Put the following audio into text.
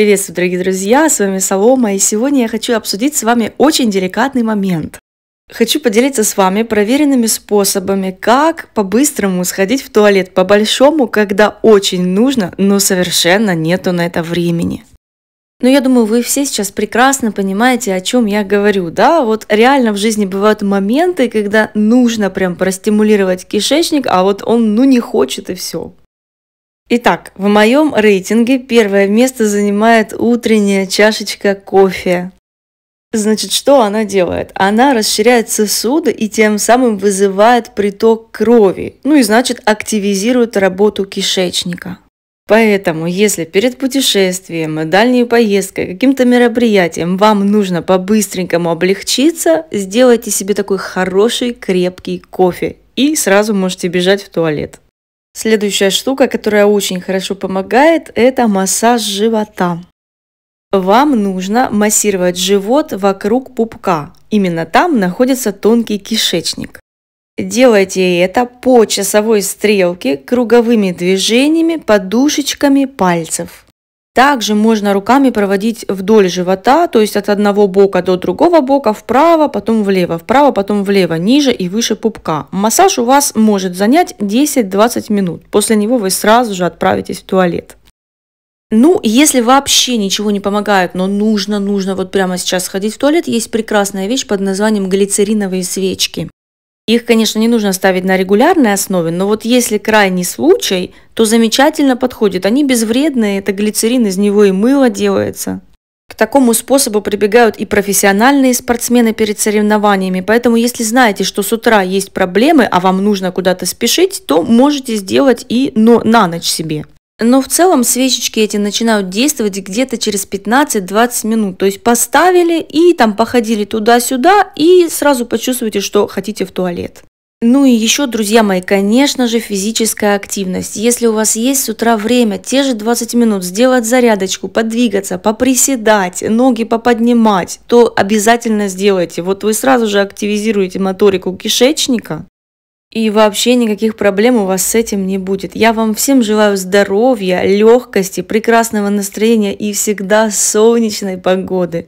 Приветствую, дорогие друзья, с вами Солома, и сегодня я хочу обсудить с вами очень деликатный момент. Хочу поделиться с вами проверенными способами, как по-быстрому сходить в туалет по-большому, когда очень нужно, но совершенно нету на это времени. Но я думаю, вы все сейчас прекрасно понимаете, о чем я говорю, да? Вот реально в жизни бывают моменты, когда нужно прям простимулировать кишечник, а вот он ну не хочет и все. Итак, в моем рейтинге первое место занимает утренняя чашечка кофе. Значит, что она делает? Она расширяет сосуды и тем самым вызывает приток крови, ну и значит активизирует работу кишечника. Поэтому, если перед путешествием, дальней поездкой, каким-то мероприятием вам нужно по-быстренькому облегчиться, сделайте себе такой хороший крепкий кофе и сразу можете бежать в туалет. Следующая штука, которая очень хорошо помогает, это массаж живота. Вам нужно массировать живот вокруг пупка. Именно там находится тонкий кишечник. Делайте это по часовой стрелке круговыми движениями подушечками пальцев. Также можно руками проводить вдоль живота, то есть от одного бока до другого бока, вправо, потом влево, вправо, потом влево, ниже и выше пупка. Массаж у вас может занять 10-20 минут. После него вы сразу же отправитесь в туалет. Ну, если вообще ничего не помогает, но нужно, нужно вот прямо сейчас сходить в туалет, есть прекрасная вещь под названием глицериновые свечки. Их, конечно, не нужно ставить на регулярной основе, но вот если крайний случай, то замечательно подходит. Они безвредные, это глицерин, из него и мыло делается. К такому способу прибегают и профессиональные спортсмены перед соревнованиями, поэтому если знаете, что с утра есть проблемы, а вам нужно куда-то спешить, то можете сделать и но на ночь себе. Но в целом свечечки эти начинают действовать где-то через 15-20 минут. То есть поставили и там походили туда-сюда и сразу почувствуете, что хотите в туалет. Ну и еще, друзья мои, конечно же, физическая активность. Если у вас есть с утра время, те же 20 минут, сделать зарядочку, подвигаться, поприседать, ноги поподнимать, то обязательно сделайте. Вот вы сразу же активизируете моторику кишечника, и вообще никаких проблем у вас с этим не будет. Я вам всем желаю здоровья, легкости, прекрасного настроения и всегда солнечной погоды.